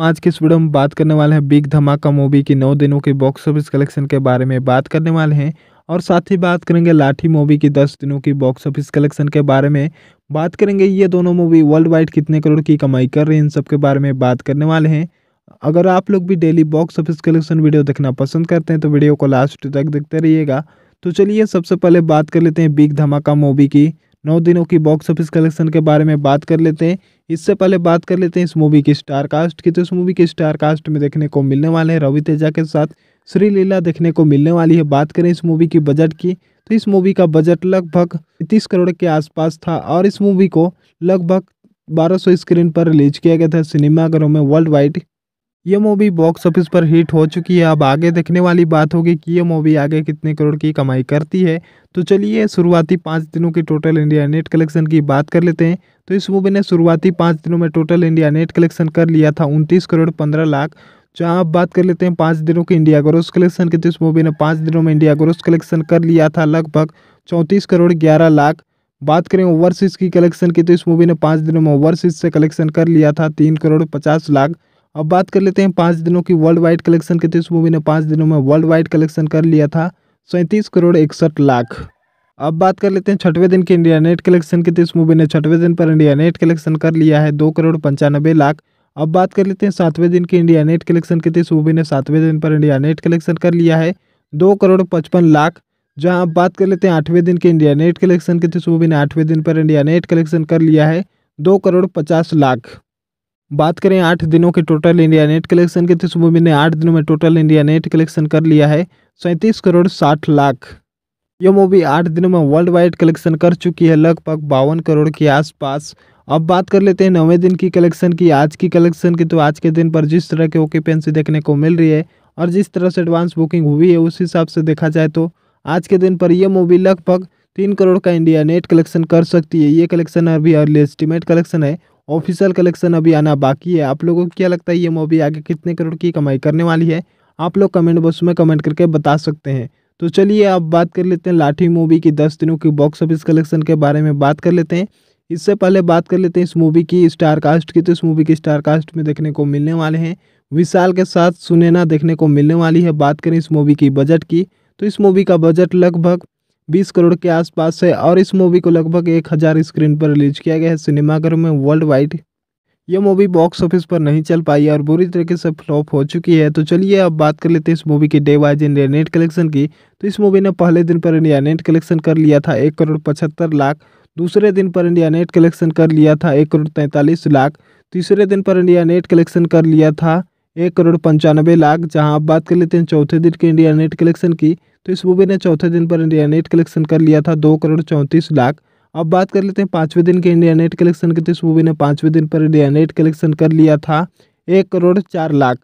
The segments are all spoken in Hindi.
आज के इस वीडियो में बात करने वाले हैं बिग धमाका मूवी की नौ दिनों के बॉक्स ऑफिस कलेक्शन के बारे में बात करने वाले हैं और साथ ही बात करेंगे लाठी मूवी की दस दिनों की बॉक्स ऑफिस कलेक्शन के बारे में बात करेंगे ये दोनों मूवी वर्ल्ड वाइड कितने करोड़ की कमाई कर रही है इन सब के बारे में बात करने वाले हैं अगर आप लोग भी daily box office collection video देखना पसंद करते हैं तो वीडियो को लास्ट तक देखते रहिएगा तो चलिए सबसे पहले बात कर लेते हैं बिग धमाका मूवी की नौ दिनों की बॉक्स ऑफिस कलेक्शन के बारे में बात कर लेते हैं इससे पहले बात कर लेते हैं इस मूवी की स्टार कास्ट की तो इस मूवी के स्टार कास्ट में देखने को मिलने वाले हैं रवि तेजा के साथ श्री लीला देखने को मिलने वाली है बात करें इस मूवी की बजट की तो इस मूवी का बजट लगभग तीस करोड़ के आसपास था और इस मूवी को लगभग सौ स्क्रीन पर रिलीज किया गया था सिनेमाघरों में वर्ल्ड वाइड ये मूवी बॉक्स ऑफिस पर हिट हो चुकी है अब आगे देखने वाली बात होगी कि ये मूवी आगे कितने करोड़ की कमाई करती है तो चलिए शुरुआती पाँच दिनों की टोटल इंडिया नेट कलेक्शन की बात कर लेते हैं तो इस मूवी ने शुरुआती पाँच दिनों में टोटल इंडिया नेट कलेक्शन कर लिया था उनतीस करोड़ पंद्रह लाख जहाँ आप बात कर लेते हैं पाँच दिनों के इंडिया ग्रोस कलेक्शन की तो इस मूवी ने पाँच दिनों में इंडिया ग्रोस कलेक्शन कर लिया था लगभग चौंतीस करोड़ ग्यारह लाख बात करें ओवरसीज़ की कलेक्शन की तो इस मूवी ने पाँच दिनों में ओवरसीज़ से कलेक्शन कर लिया था तीन करोड़ पचास लाख अब बात कर लेते हैं पाँच दिनों की वर्ल्ड वाइड कलेक्शन के तो इस मूवी ने पाँच दिनों में वर्ल्ड वाइड कलेक्शन कर लिया था सैंतीस करोड़ इकसठ लाख अब बात कर लेते हैं छठवें दिन के इंडिया नेट कलेक्शन के तो इस मूवी ने छठवें दिन पर इंडिया नेट कलेक्शन कर लिया है दो करोड़ पंचानबे लाख अब बात कर लेते हैं सातवें दिन के इंडिया नेट कलेक्शन के तो इस मूवी ने सातवें दिन पर इंडिया नेट कलेक्शन कर लिया है दो करोड़ पचपन लाख जहाँ अब बात कर लेते हैं आठवें दिन के इंडिया नेट कलेक्शन के तो इस मूवी ने आठवें दिन पर इंडिया नेट कलेक्शन कर लिया है दो करोड़ पचास लाख बात करें आठ दिनों के टोटल इंडिया नेट कलेक्शन के तो इस मूवी ने आठ दिनों में टोटल इंडिया नेट कलेक्शन कर लिया है सैंतीस करोड़ साठ लाख ये मूवी आठ दिनों में वर्ल्ड वाइड कलेक्शन कर चुकी है लगभग बावन करोड़ के आसपास अब बात कर लेते हैं नवे दिन की कलेक्शन की आज की कलेक्शन की तो आज के दिन पर जिस तरह की ओकेपेंसी देखने को मिल रही है और जिस तरह से एडवांस बुकिंग हुई है उस हिसाब से देखा जाए तो आज के दिन पर यह मूवी लगभग तीन करोड़ का इंडिया नेट कलेक्शन कर सकती है ये कलेक्शन अभी अर्ली एस्टिमेट कलेक्शन है ऑफिशियल कलेक्शन अभी आना बाकी है आप लोगों को क्या लगता है ये मूवी आगे कितने करोड़ की कमाई करने वाली है आप लोग कमेंट बॉक्स में कमेंट करके बता सकते हैं तो चलिए अब बात कर लेते हैं लाठी मूवी की दस दिनों की बॉक्स ऑफिस कलेक्शन के बारे में बात कर लेते हैं इससे पहले बात कर लेते हैं इस मूवी की स्टार कास्ट की तो इस मूवी की स्टार कास्ट में देखने को मिलने वाले हैं विशाल के साथ सुनैना देखने को मिलने वाली है बात करें इस मूवी की बजट की तो इस मूवी का बजट लगभग बीस करोड़ के आसपास है और इस मूवी को लगभग एक हज़ार स्क्रीन पर रिलीज किया गया है सिनेमाघरों में वर्ल्ड वाइड यह मूवी बॉक्स ऑफिस पर नहीं चल पाई है और बुरी तरीके से फ्लॉप हो चुकी है तो चलिए अब बात कर लेते हैं इस मूवी के day wise India net collection की तो इस मूवी ने पहले दिन पर इंडिया नेट कलेक्शन कर लिया था एक करोड़ पचहत्तर लाख दूसरे दिन पर इंडिया नेट कलेक्शन कर लिया था एक करोड़ तैंतालीस लाख तीसरे दिन पर इंडिया नेट कलेक्शन कर लिया था एक करोड़ पंचानबे लाख जहां आप बात कर लेते हैं चौथे दिन के इंडिया नेट कलेक्शन की तो इस मूवी ने चौथे दिन पर इंडिया नेट कलेक्शन कर लिया था दो करोड़ चौंतीस लाख अब बात कर लेते हैं पाँचवें दिन के इंडिया नेट कलेक्शन की तो इस मूवी ने पाँचवें दिन पर इंडिया नेट कलेक्शन कर लिया था एक करोड़ चार लाख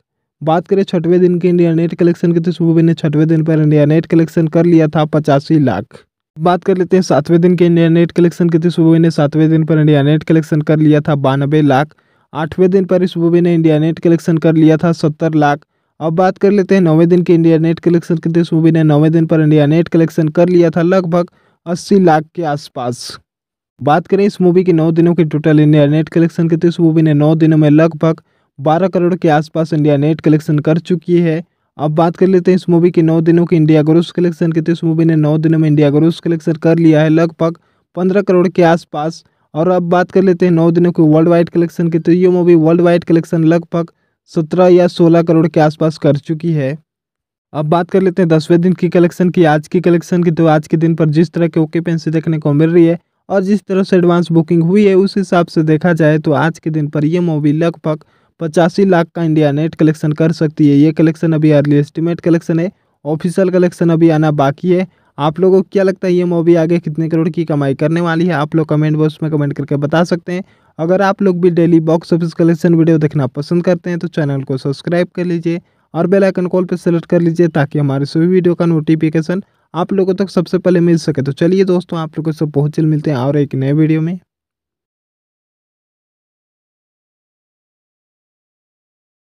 बात करें छठवें दिन के इंडिया नेट कलेक्शन की तो इस मूवी ने छठवें दिन पर इंडिया नेट कलेक्शन कर लिया था पचासी लाख बात कर लेते हैं सातवें दिन के इंडिया नेट कलेक्शन की तो इस मूवी ने सातवें दिन पर इंडिया नेट कलेक्शन कर लिया था बानबे लाख आठवें दिन पर इस मूवी ने इंडिया नेट कलेक्शन कर लिया था सत्तर लाख अब बात कर लेते हैं नौवें दिन के इंडिया नेट कलेक्शन की इस मूवी ने नौवें दिन पर इंडिया नेट कलेक्शन कर लिया था लगभग अस्सी लाख के आसपास बात करें इस मूवी के नौ दिनों के टोटल तो इंडिया नेट कलेक्शन के इस मूवी ने नौ दिनों में लगभग बारह करोड़ के आसपास इंडिया नेट कलेक्शन कर चुकी है अब बात कर लेते हैं इस मूवी के नौ दिनों के इंडिया ग्रोस कलेक्शन के इस मूवी ने नौ दिनों में इंडिया ग्रोस कलेक्शन कर लिया है लगभग पंद्रह करोड़ के आसपास और अब बात कर लेते हैं नौ दिनों के वर्ल्ड वाइड कलेक्शन की तो ये मूवी वर्ल्ड वाइड कलेक्शन लगभग सत्रह या सोलह करोड़ के आसपास कर चुकी है अब बात कर लेते हैं दसवें दिन की कलेक्शन की आज की कलेक्शन की तो आज के दिन पर जिस तरह की ऑक्यूपेंसी देखने को मिल रही है और जिस तरह से एडवांस बुकिंग हुई है उस हिसाब से देखा जाए तो आज के दिन पर यह मूवी लगभग पचासी लाख का इंडिया नेट कलेक्शन कर सकती है ये कलेक्शन अभी अर्ली एस्टिमेट कलेक्शन है ऑफिशियल कलेक्शन अभी आना बाकी है आप लोगों को क्या लगता है ये मूवी आगे कितने करोड़ की कमाई करने वाली है आप लोग कमेंट बॉक्स में कमेंट करके बता सकते हैं अगर आप लोग भी daily box office collection video देखना पसंद करते हैं तो चैनल को सब्सक्राइब कर लीजिए और बेल आइकन कॉल पर सेलेक्ट कर लीजिए ताकि हमारे सभी वीडियो का नोटिफिकेशन आप लोगों तक सबसे पहले मिल सके तो चलिए दोस्तों आप लोगों से बहुत जल्द मिलते हैं और एक नए वीडियो में